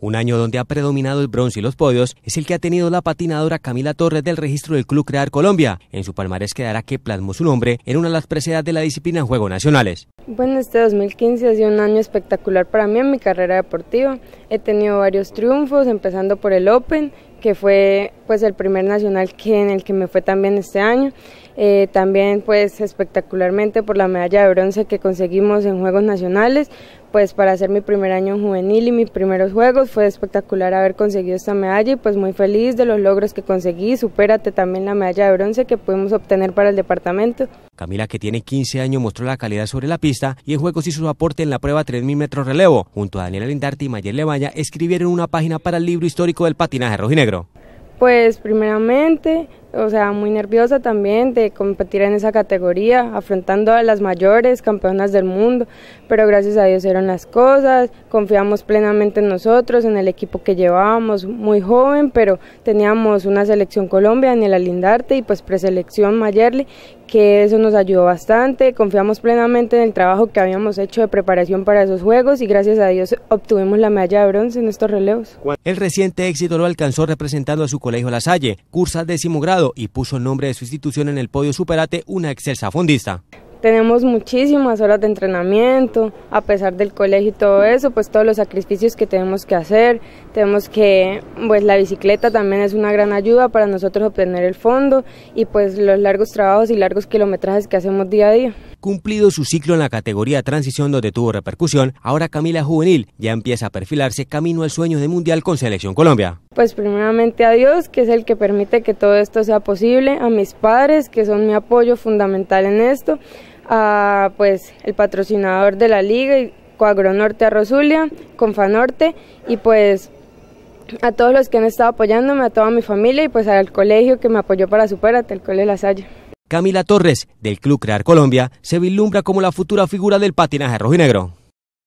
Un año donde ha predominado el bronce y los podios es el que ha tenido la patinadora Camila Torres del registro del Club Crear Colombia. En su palmarés quedará que plasmó su nombre en una de las preseas de la disciplina en Juegos Nacionales. Bueno, este 2015 ha sido un año espectacular para mí en mi carrera deportiva. He tenido varios triunfos, empezando por el Open, que fue pues el primer nacional que en el que me fue también este año. Eh, también pues espectacularmente por la medalla de bronce que conseguimos en Juegos Nacionales, pues para hacer mi primer año juvenil y mis primeros juegos fue espectacular haber conseguido esta medalla y pues muy feliz de los logros que conseguí, supérate también la medalla de bronce que pudimos obtener para el departamento. Camila que tiene 15 años mostró la calidad sobre la pista y en juegos hizo su aporte en la prueba 3000 metros relevo. Junto a Daniela Lindarte y Mayer Levaña escribieron una página para el libro histórico del patinaje rojinegro. Pues primeramente o sea, muy nerviosa también de competir en esa categoría, afrontando a las mayores campeonas del mundo, pero gracias a Dios eran las cosas, confiamos plenamente en nosotros, en el equipo que llevábamos, muy joven, pero teníamos una selección Colombia en el Alindarte y pues preselección Mayerle, que eso nos ayudó bastante, confiamos plenamente en el trabajo que habíamos hecho de preparación para esos juegos y gracias a Dios obtuvimos la medalla de bronce en estos relevos. El reciente éxito lo alcanzó representando a su colegio La Salle, cursa décimo grado y puso el nombre de su institución en el podio Superate, una excelsa fundista. Tenemos muchísimas horas de entrenamiento, a pesar del colegio y todo eso, pues todos los sacrificios que tenemos que hacer, tenemos que, pues la bicicleta también es una gran ayuda para nosotros obtener el fondo y pues los largos trabajos y largos kilometrajes que hacemos día a día. Cumplido su ciclo en la categoría transición donde tuvo repercusión, ahora Camila Juvenil ya empieza a perfilarse camino al sueño de mundial con Selección Colombia. Pues primeramente a Dios, que es el que permite que todo esto sea posible, a mis padres, que son mi apoyo fundamental en esto, a pues el patrocinador de la liga y Norte a Rosulia, Confanorte y pues a todos los que han estado apoyándome, a toda mi familia y pues al colegio que me apoyó para Superate, el Colegio La Salle. Camila Torres, del Club Crear Colombia, se vislumbra como la futura figura del patinaje negro.